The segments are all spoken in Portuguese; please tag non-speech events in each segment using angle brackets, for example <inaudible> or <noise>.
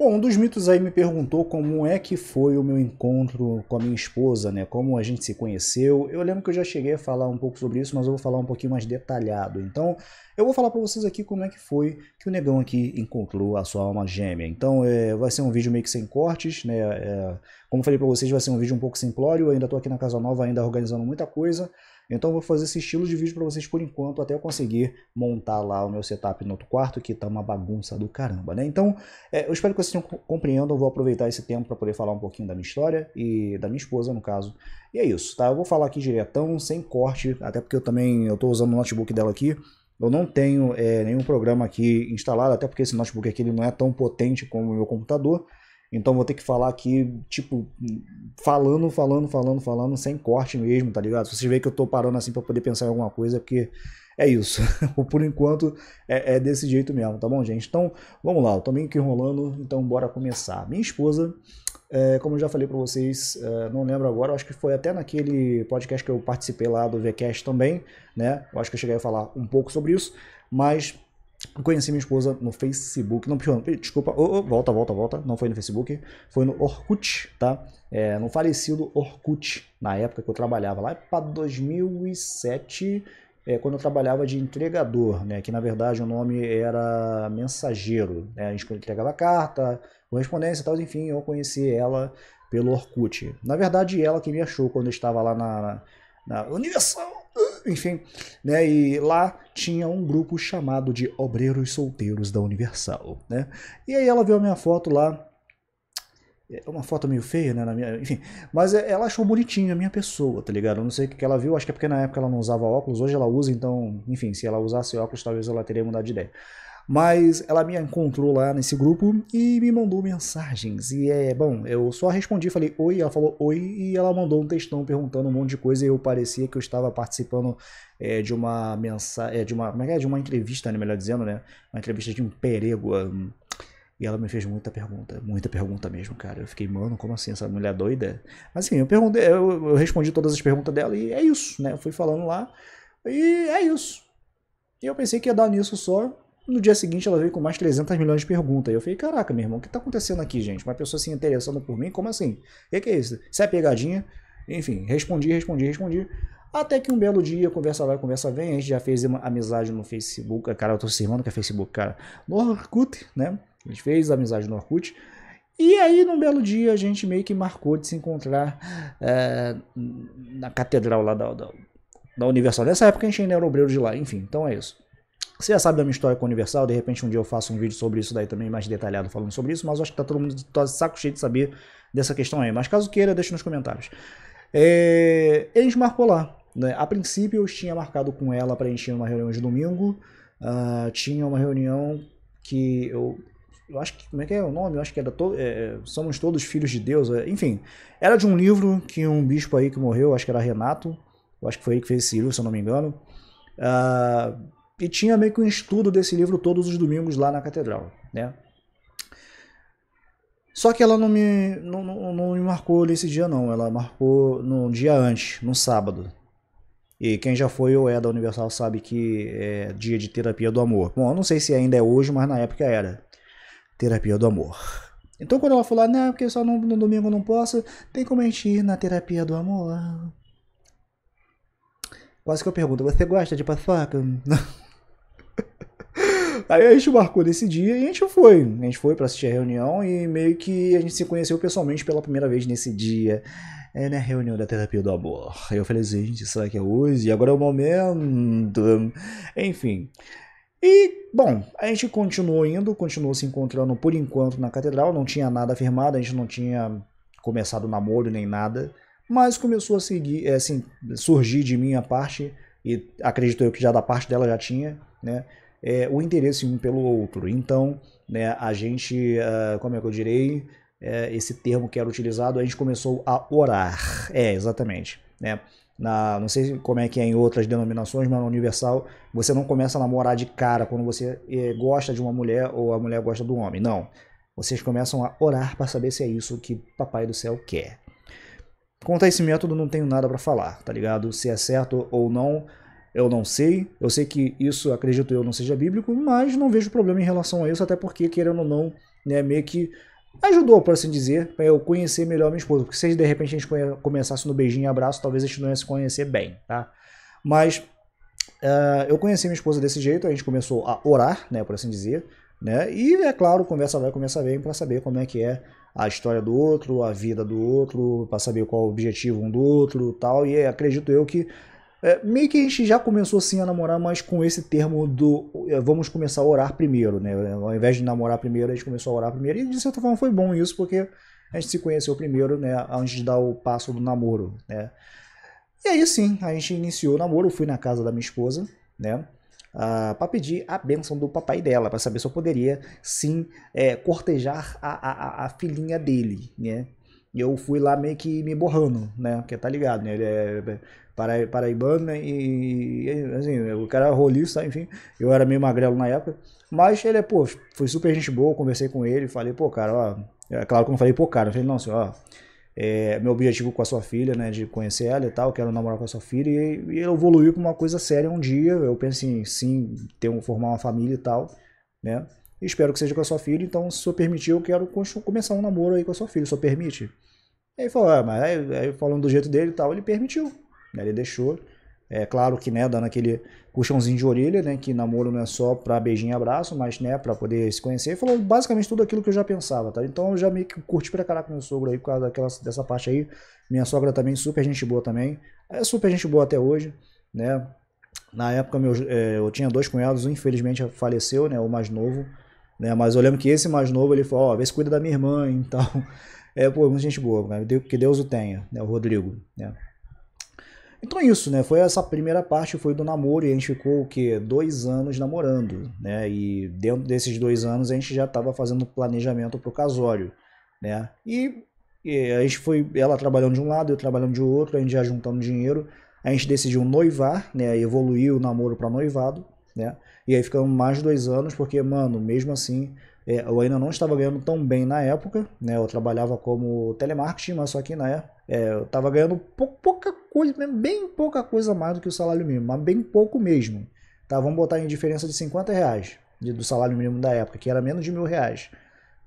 Bom, um dos mitos aí me perguntou como é que foi o meu encontro com a minha esposa, né? Como a gente se conheceu. Eu lembro que eu já cheguei a falar um pouco sobre isso, mas eu vou falar um pouquinho mais detalhado. Então, eu vou falar para vocês aqui como é que foi que o negão aqui encontrou a sua alma gêmea. Então, é, vai ser um vídeo meio que sem cortes, né? É, como falei para vocês, vai ser um vídeo um pouco simplório. Eu ainda tô aqui na casa nova, ainda organizando muita coisa. Então eu vou fazer esse estilo de vídeo para vocês por enquanto, até eu conseguir montar lá o meu setup no outro quarto, que tá uma bagunça do caramba, né? Então é, eu espero que vocês compreendam, eu vou aproveitar esse tempo para poder falar um pouquinho da minha história e da minha esposa, no caso. E é isso, tá? Eu vou falar aqui diretão, sem corte, até porque eu também eu tô usando o notebook dela aqui, eu não tenho é, nenhum programa aqui instalado, até porque esse notebook aqui ele não é tão potente como o meu computador. Então vou ter que falar aqui, tipo, falando, falando, falando, falando, sem corte mesmo, tá ligado? Se você vê que eu tô parando assim para poder pensar em alguma coisa, é porque é isso. <laughs> Por enquanto é, é, desse jeito mesmo, tá bom, gente? Então vamos lá, eu tô meio que enrolando, então bora começar. Minha esposa, é, como eu já falei para vocês, é, não lembro agora, acho que foi até naquele podcast que eu participei lá do VCast também, né? Eu acho que eu cheguei a falar um pouco sobre isso, mas Conheci minha esposa no Facebook, não, eh, desculpa, oh, oh, volta, volta, volta, não foi no Facebook, foi no Orkut, tá? É, no falecido Orkut, na época que eu trabalhava lá, para 2007, é, quando eu trabalhava de entregador, né? Que na verdade o nome era mensageiro, né? A gente entregava carta, correspondência e tal, enfim, eu conheci ela pelo Orkut. Na verdade, ela que me achou quando eu estava lá na, na, na Universal, enfim, né? E lá tinha um grupo chamado de Obreiros Solteiros da Universal, né? E aí ela viu a minha foto lá, é uma foto meio feia, né? Minha, enfim. Mas é, ela achou bonitinha a minha pessoa, tá ligado? Eu não sei o que ela viu, acho que é porque na época ela não usava óculos, hoje ela usa, então, enfim, se ela usasse óculos, talvez ela teria mudado de ideia. Mas ela me encontrou lá nesse grupo e me mandou mensagens. E é, bom, eu só respondi, falei oi, ela falou oi, e ela mandou um textão perguntando um monte de coisa e eu parecia que eu estava participando é, de uma mensagem, é, de uma, é, é, de uma entrevista, né, melhor dizendo, né? Uma entrevista de um perego. Um... E ela me fez muita pergunta, muita pergunta mesmo, cara. Eu fiquei, mano, como assim? Essa mulher doida? Mas assim, eu perguntei, eu, eu respondi todas as perguntas dela e é isso, né? Eu fui falando lá e é isso. E eu pensei que ia dar nisso só, no dia seguinte ela veio com mais 300 milhões de perguntas. E eu falei, caraca, meu irmão, o que tá acontecendo aqui, gente? Uma pessoa se interessando por mim? Como assim? O que, é isso? Isso é pegadinha? Enfim, respondi, respondi, respondi. Até que um belo dia, conversa vai, conversa vem, a gente já fez uma amizade no Facebook. Cara, eu tô cismando que é Facebook, cara. No Orkut, né? A gente fez amizade no Orkut. E aí, num belo dia, a gente meio que marcou de se encontrar é, na catedral lá da, da, da Universal. Nessa época a gente ainda era obreiro de lá, enfim, então é isso. Você já sabe da minha história com o Universal, de repente um dia eu faço um vídeo sobre isso daí também mais detalhado falando sobre isso, mas eu acho que tá todo mundo tá saco cheio de saber dessa questão aí. Mas caso queira, deixa nos comentários. É, gente marcou lá. Né? A princípio eu tinha marcado com ela para encher uma reunião de domingo. Uh, tinha uma reunião que eu eu acho que, como é que é o nome? Eu acho que era to, é, é, Somos Todos Filhos de Deus, é, enfim. Era de um livro que um bispo aí que morreu, acho que era Renato, eu acho que foi ele que fez esse livro, se eu não me engano. Uh, e tinha meio que um estudo desse livro todos os domingos lá na catedral, né? Só que ela não me, não, não, não me marcou nesse dia não, ela marcou no dia antes, no sábado. E quem já foi ou é da Universal sabe que é dia de terapia do amor. Bom, eu não sei se ainda é hoje, mas na época era. Terapia do amor. Então quando ela falou, ah, não, porque só no, no domingo não posso, tem como a gente ir na terapia do amor? Quase que eu pergunto, você gosta de paçoca? <laughs> Aí a gente marcou nesse dia e a gente foi. A gente foi para assistir a reunião e meio que a gente se conheceu pessoalmente pela primeira vez nesse dia. É na reunião da terapia do amor. Eu falei assim, gente, será que é hoje? E agora é o momento. Enfim. E, bom, a gente continuou indo, continuou se encontrando por enquanto na catedral, não tinha nada afirmado, a gente não tinha começado namoro nem nada, mas começou a seguir, é, assim, surgir de minha parte, e acredito eu que já da parte dela já tinha, né? é, o interesse um pelo outro. Então, né, a gente, uh, como é que eu direi, é, esse termo que era utilizado, a gente começou a orar. É, exatamente. Né? Na, não sei como é que é em outras denominações, mas no Universal, você não começa a namorar de cara quando você é, gosta de uma mulher ou a mulher gosta do homem. Não. Vocês começam a orar para saber se é isso que Papai do Céu quer. Contar esse método, não tenho nada para falar, tá ligado? Se é certo ou não, eu não sei, eu sei que isso, acredito eu, não seja bíblico, mas não vejo problema em relação a isso, até porque, querendo ou não, né, meio que ajudou, por assim dizer, para eu conhecer melhor minha esposa. Porque se de repente a gente começasse no beijinho e abraço, talvez a gente não ia se conhecer bem, tá? Mas uh, eu conheci minha esposa desse jeito, a gente começou a orar, né, por assim dizer, né? E é claro, conversa vai, conversa vem para saber como é que é a história do outro, a vida do outro, para saber qual o objetivo um do outro, tal. E é, acredito eu que é, meio que a gente já começou assim a namorar, mas com esse termo do é, vamos começar a orar primeiro, né? Ao invés de namorar primeiro, a gente começou a orar primeiro. E de certa forma foi bom isso, porque a gente se conheceu primeiro, né? Antes de dar o passo do namoro, né? E aí sim, a gente iniciou o namoro. Eu fui na casa da minha esposa, né? Uh, ah, para pedir a bênção do papai dela, para saber se eu poderia sim é, cortejar a, a, a filhinha dele, né? E eu fui lá meio que me borrando, né? Porque tá ligado, né? Ele é para, paraibano, né? E, assim, o cara é roliço, enfim. Eu era meio magrelo na época. Mas ele é, pô, foi super gente boa. conversei com ele, falei, pô, cara, ó. É claro que eu não falei, pô, cara. Eu falei, não, senhor, ó. É, meu objetivo com a sua filha, né? De conhecer ela e tal. Quero namorar com a sua filha. E, e evoluiu pra uma coisa séria um dia. Eu pensei, sim, ter um, formar uma família e tal, né? espero que seja com a sua filha, então se o senhor permitir, eu quero começar um namoro aí com a sua filha, o senhor permite? Aí falou, ah, mas aí, aí, falando do jeito dele e tal, ele permitiu, né? ele deixou. É claro que, né, dando aquele puxãozinho de orelha, né, que namoro não é só pra beijinho e abraço, mas, né, pra poder se conhecer. Ele falou basicamente tudo aquilo que eu já pensava, tá? Então eu já meio que curti pra caraca meu sogro aí por causa daquela, dessa parte aí. Minha sogra também, super gente boa também. É super gente boa até hoje, né? Na época meu, é, eu tinha dois cunhados, um infelizmente faleceu, né, o mais novo. Né? Mas eu lembro que esse mais novo, ele falou, ó, oh, vê se cuida da minha irmã, <laughs> então... É, pô, muita gente boa, né? que Deus o tenha, né? o Rodrigo, né? Então é isso, né? Foi essa primeira parte, foi do namoro, e a gente ficou o quê? Dois anos namorando, né? E dentro desses dois anos a gente já estava fazendo planejamento para o casório, né? E, e, a gente foi, ela trabalhando de um lado, eu trabalhando de outro, a gente já juntando dinheiro, a gente decidiu noivar, né? Evoluir o namoro para noivado, né? E aí ficamos mais dois anos, porque, mano, mesmo assim, é, eu ainda não estava ganhando tão bem na época, né? Eu trabalhava como telemarketing, mas só que na né, época é, eu estava ganhando pou, pouca coisa, né, bem pouca coisa mais do que o salário mínimo, mas bem pouco mesmo. Tá, vamos botar em diferença de 50 reais de, do salário mínimo da época, que era menos de mil reais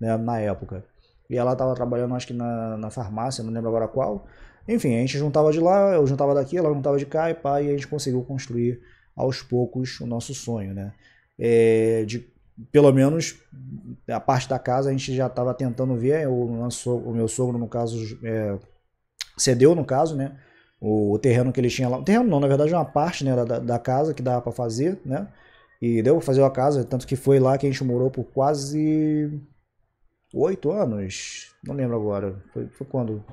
né, na época. E ela estava trabalhando, acho que na, na farmácia, não lembro agora qual. Enfim, a gente juntava de lá, eu juntava daqui, ela juntava de cá e pá, e a gente conseguiu construir aos poucos o nosso sonho, né? É, de, pelo menos a parte da casa a gente já estava tentando ver, o, nosso, o meu sogro, no caso, é, cedeu, no caso, né? O, o, terreno que ele tinha lá, o terreno não, na verdade é uma parte né, da, da casa que dava para fazer, né? E deu para fazer a casa, tanto que foi lá que a gente morou por quase oito anos, não lembro agora, foi, foi quando?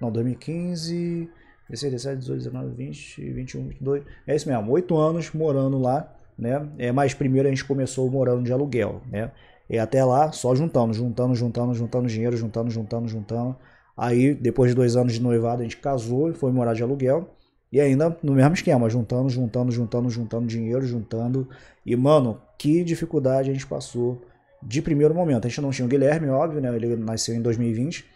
Não, 2015... 16, 17, 18, 19, 20, 21, 22. É isso mesmo, oito anos morando lá, né? É, mas primeiro a gente começou morando de aluguel, né? E até lá, só juntando, juntando, juntando, juntando dinheiro, juntando, juntando, juntando. Aí, depois de dois anos de noivado, a gente casou e foi morar de aluguel. E ainda no mesmo esquema, juntando, juntando, juntando, juntando dinheiro, juntando. E, mano, que dificuldade a gente passou de primeiro momento. A gente não tinha o Guilherme, óbvio, né? Ele nasceu em 2020.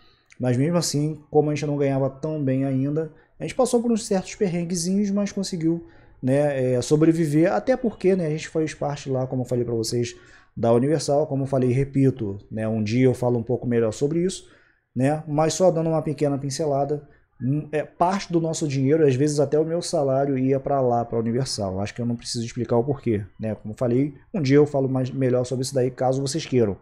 Mas mesmo assim, como a gente não ganhava tão bem ainda, a gente passou por uns certos perrenguezinhos, mas conseguiu né, é, sobreviver, até porque né, a gente faz parte lá, como eu falei para vocês, da Universal, como eu falei, repito, né, um dia eu falo um pouco melhor sobre isso, né, mas só dando uma pequena pincelada, hum, é, parte do nosso dinheiro, às vezes até o meu salário ia para lá, para a Universal. Acho que eu não preciso explicar o porquê, né? Como eu falei, um dia eu falo mais, melhor sobre isso daí, caso vocês queiram.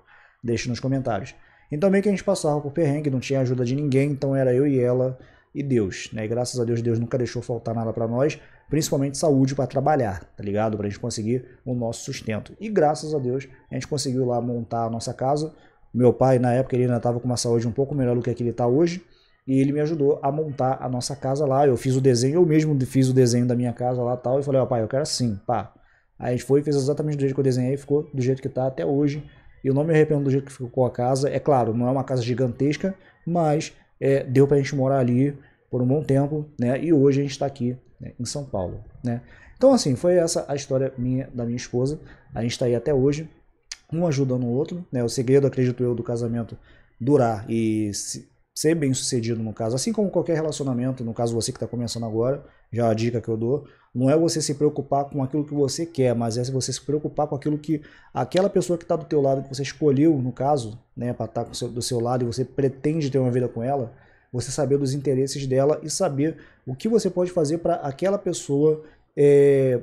Deixe nos comentários. Então meio que a gente passava por perrengue, não tinha ajuda de ninguém, então era eu e ela e Deus, né? E graças a Deus, Deus nunca deixou faltar nada para nós, principalmente saúde para trabalhar, tá ligado? Para a gente conseguir o nosso sustento. E graças a Deus, a gente conseguiu lá montar a nossa casa. Meu pai, na época, ele ainda estava com uma saúde um pouco melhor do que a que ele está hoje, e ele me ajudou a montar a nossa casa lá. Eu fiz o desenho, eu mesmo fiz o desenho da minha casa lá tal, e falei, ó, pai, eu quero assim, pá. Aí a gente foi e fez exatamente do jeito que eu desenhei, ficou do jeito que está até hoje. E eu não me arrependo do jeito que ficou a casa. É claro, não é uma casa gigantesca, mas é, deu para a gente morar ali por um bom tempo, né? E hoje a gente está aqui né, em São Paulo, né? Então, assim, foi essa a história minha da minha esposa. A gente está aí até hoje, um ajudando o outro, né? O segredo, acredito eu, do casamento durar e ser bem sucedido no caso, assim como qualquer relacionamento, no caso você que está começando agora, já a dica que eu dou, não é você se preocupar com aquilo que você quer, mas é você se preocupar com aquilo que aquela pessoa que está do teu lado, que você escolheu, no caso, né, para tá estar do seu lado e você pretende ter uma vida com ela, você saber dos interesses dela e saber o que você pode fazer para aquela pessoa é,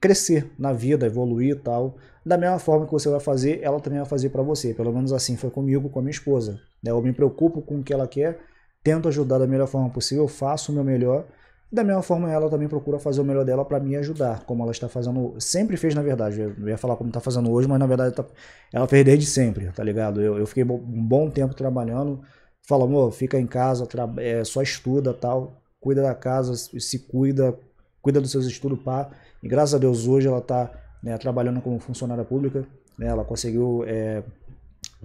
crescer na vida, evoluir e tal. Da mesma forma que você vai fazer, ela também vai fazer para você. Pelo menos assim foi comigo, com a minha esposa. Né? Eu me preocupo com o que ela quer, tento ajudar da melhor forma possível, faço o meu melhor da mesma forma, ela também procura fazer o melhor dela para me ajudar, como ela está fazendo, sempre fez na verdade. Eu ia falar como está fazendo hoje, mas na verdade tá, ela fez desde sempre, tá ligado? Eu, eu fiquei um bom tempo trabalhando, fala, amor, fica em casa, é, só estuda tal, cuida da casa, se cuida, cuida dos seus estudos, pá. E graças a Deus hoje ela está né, trabalhando como funcionária pública, né, ela conseguiu é,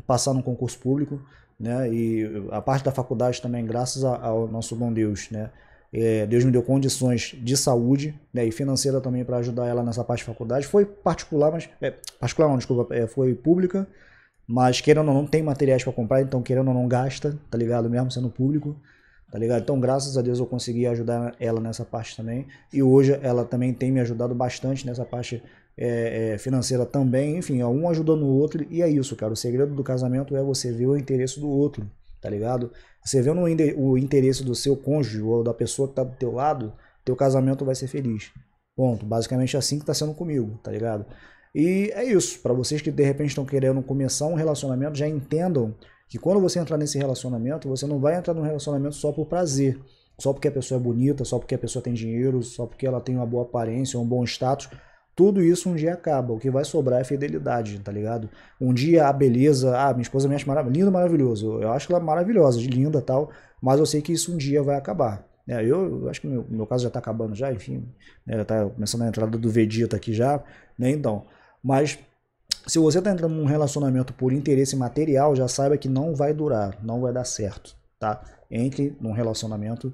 passar num concurso público, né, e a parte da faculdade também, graças ao nosso bom Deus, né, é, Deus me deu condições de saúde né, e financeira também para ajudar ela nessa parte de faculdade. Foi particular, mas. É, particular não, desculpa, é, foi pública. Mas querendo ou não, tem materiais para comprar, então querendo ou não, gasta, tá ligado? Mesmo sendo público, tá ligado? Então, graças a Deus, eu consegui ajudar ela nessa parte também. E hoje ela também tem me ajudado bastante nessa parte é, é financeira também. Enfim, ó, um ajudando o outro, e é isso, cara. O segredo do casamento é você ver o interesse do outro tá ligado? Você vendo o interesse do seu cônjuge ou da pessoa que tá do teu lado, teu casamento vai ser feliz. Ponto. Basicamente é assim que tá sendo comigo, tá ligado? E é isso. Para vocês que de repente estão querendo começar um relacionamento, já entendam que quando você entrar nesse relacionamento, você não vai entrar num relacionamento só por prazer, só porque a pessoa é bonita, só porque a pessoa tem dinheiro, só porque ela tem uma boa aparência, um bom status. Tudo isso um dia acaba. O que vai sobrar é fidelidade, tá ligado? Um dia a ah, beleza, ah, minha esposa me acha marav linda, maravilhoso. Eu acho ela maravilhosa, linda tal, mas eu sei que isso um dia vai acabar. É, eu, eu acho que o meu, meu, caso já tá acabando já, enfim, né, já tá começando a entrada do Vegeta aqui já, né? Então, mas se você tá entrando num relacionamento por interesse material, já saiba que não vai durar, não vai dar certo, tá? Entre num relacionamento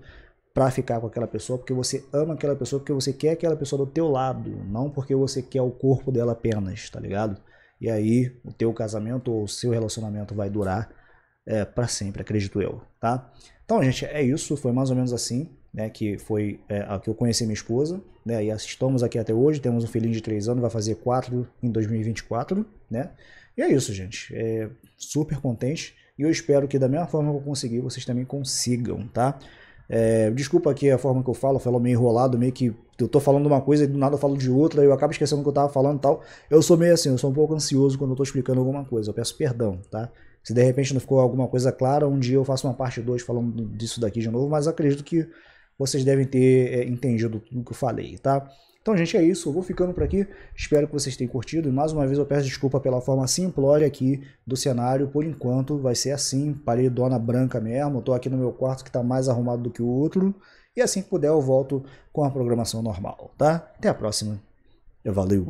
para ficar com aquela pessoa, porque você ama aquela pessoa, porque você quer aquela pessoa do teu lado, não porque você quer o corpo dela apenas, tá ligado? E aí o teu casamento ou o seu relacionamento vai durar é, para sempre, acredito eu, tá? Então, gente, é isso, foi mais ou menos assim, né, que foi é, a que eu conheci minha esposa, né, e estamos aqui até hoje, temos um filhinho de 3 anos, vai fazer 4 em 2024, né? E é isso, gente, é, super contente, e eu espero que da mesma forma que eu consegui, vocês também consigam, tá? É, desculpa aqui a forma que eu falo, eu falo meio enrolado, meio que eu tô falando uma coisa e do nada eu falo de outra, eu acabo esquecendo o que eu tava falando e tal. Eu sou meio assim, eu sou um pouco ansioso quando eu tô explicando alguma coisa, eu peço perdão, tá? Se de repente não ficou alguma coisa clara, um dia eu faço uma parte 2 falando disso daqui de novo, mas acredito que vocês devem ter é, entendido tudo que eu falei, tá? Então, gente, é isso. Eu vou ficando por aqui. Espero que vocês tenham curtido. E mais uma vez eu peço desculpa pela forma simplória aqui do cenário. Por enquanto vai ser assim, dona branca mesmo. Estou aqui no meu quarto que está mais arrumado do que o outro. E assim que puder eu volto com a programação normal, tá? Até a próxima. Valeu!